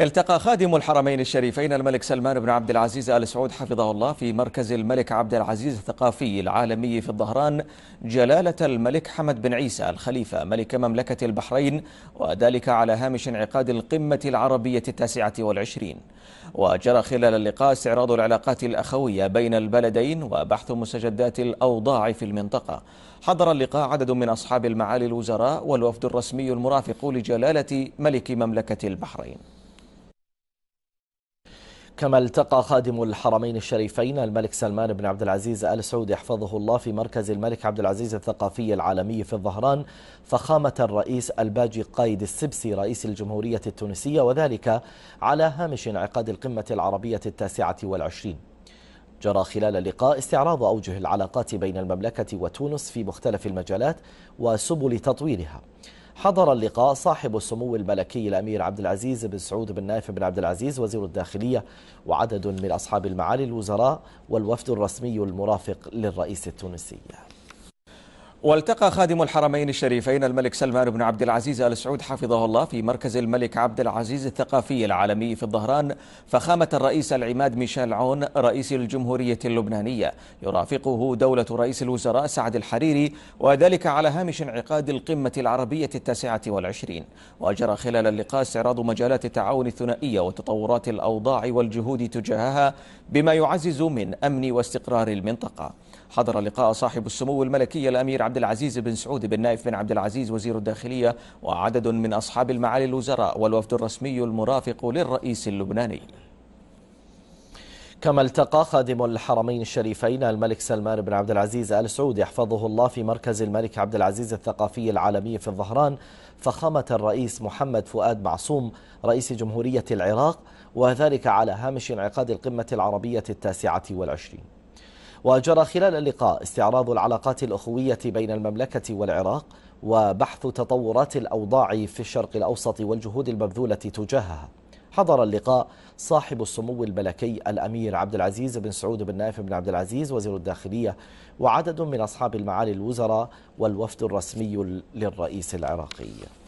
التقى خادم الحرمين الشريفين الملك سلمان بن عبد العزيز ال سعود حفظه الله في مركز الملك عبد العزيز الثقافي العالمي في الظهران جلاله الملك حمد بن عيسى الخليفه ملك مملكه البحرين وذلك على هامش انعقاد القمه العربيه التاسعه والعشرين. وجرى خلال اللقاء استعراض العلاقات الاخويه بين البلدين وبحث مستجدات الاوضاع في المنطقه. حضر اللقاء عدد من اصحاب المعالي الوزراء والوفد الرسمي المرافق لجلاله ملك مملكه البحرين. كما التقى خادم الحرمين الشريفين الملك سلمان بن عبد العزيز ال سعود يحفظه الله في مركز الملك عبد العزيز الثقافي العالمي في الظهران فخامه الرئيس الباجي قايد السبسي رئيس الجمهوريه التونسيه وذلك على هامش انعقاد القمه العربيه التاسعه والعشرين. جرى خلال اللقاء استعراض اوجه العلاقات بين المملكه وتونس في مختلف المجالات وسبل تطويرها. حضر اللقاء صاحب السمو الملكي الأمير عبد العزيز بن سعود بن نايف بن عبد العزيز وزير الداخلية وعدد من أصحاب المعالي الوزراء والوفد الرسمي المرافق للرئيس التونسي والتقى خادم الحرمين الشريفين الملك سلمان بن عبد العزيز ال سعود حفظه الله في مركز الملك عبد العزيز الثقافي العالمي في الظهران فخامة الرئيس العماد ميشيل عون رئيس الجمهورية اللبنانية يرافقه دولة رئيس الوزراء سعد الحريري وذلك على هامش انعقاد القمة العربية التاسعة والعشرين وجرى خلال اللقاء استعراض مجالات التعاون الثنائية وتطورات الأوضاع والجهود تجاهها بما يعزز من أمن واستقرار المنطقة حضر لقاء صاحب السمو الملكي الأمير عبد العزيز بن سعود بن نايف بن عبد العزيز وزير الداخلية وعدد من أصحاب المعالي الوزراء والوفد الرسمي المرافق للرئيس اللبناني كما التقى خادم الحرمين الشريفين الملك سلمان بن عبد العزيز ال سعود يحفظه الله في مركز الملك عبد العزيز الثقافي العالمي في الظهران فخامه الرئيس محمد فؤاد معصوم رئيس جمهوريه العراق وذلك على هامش انعقاد القمه العربيه التاسعه والعشرين وجرى خلال اللقاء استعراض العلاقات الأخوية بين المملكة والعراق وبحث تطورات الأوضاع في الشرق الأوسط والجهود المبذولة تجاهها حضر اللقاء صاحب السمو الملكي الأمير عبد العزيز بن سعود بن نايف بن عبد العزيز وزير الداخلية وعدد من أصحاب المعالي الوزراء والوفد الرسمي للرئيس العراقي